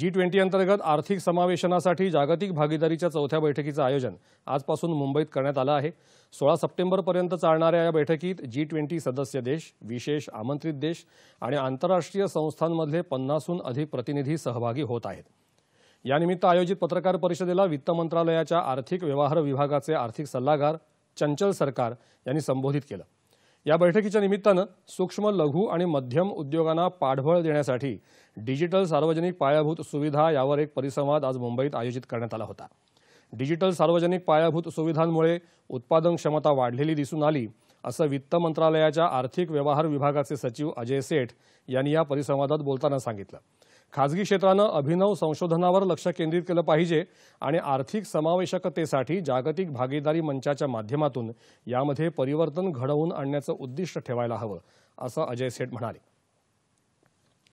G twenty अंतर्गत आर्थिक समावेशनासाठी जागतिक भागीदारीच्या चौथ्या बैठकीचं आयोजन आजपासून मुंबईत करण्यात आलं आहे सोळा सप्टेंबरपर्यंत चालणाऱ्या या बैठकीत जी ट्वेंटी सदस्य देश विशेष आमंत्रित देश आणि आंतरराष्ट्रीय संस्थांमधले पन्नासहून अधिक प्रतिनिधी सहभागी होत आहेत यानिमित्त आयोजित पत्रकार परिषदेला वित्त मंत्रालयाच्या आर्थिक व्यवहार विभागाचे आर्थिक सल्लागार चंचल सरकार यांनी संबोधित केलं या बैठकीच्या निमित्तानं सूक्ष्म लघु आणि मध्यम उद्योगांना पाठबळ देण्यासाठी डिजिटल सार्वजनिक पायाभूत सुविधा यावर एक परिसंवाद आज मुंबईत आयोजित करण्यात आला होता डिजिटल सार्वजनिक पायाभूत सुविधांमुळे उत्पादन क्षमता वाढलेली दिसून आली असं वित्त मंत्रालयाच्या आर्थिक व्यवहार विभागाचे सचिव अजय सेठ यांनी या परिसंवादात बोलताना सांगितलं खाजगी क्षेत्रानं अभिनव संशोधनावर लक्ष केंद्रित केलं पाहिजे आणि आर्थिक समावेशकतेसाठी जागतिक भागीदारी मंचाच्या माध्यमातून यामध्ये परिवर्तन घडवून आणण्याचं उद्दिष्ट ठेवायला हवं असं अजय सेठ म्हणाले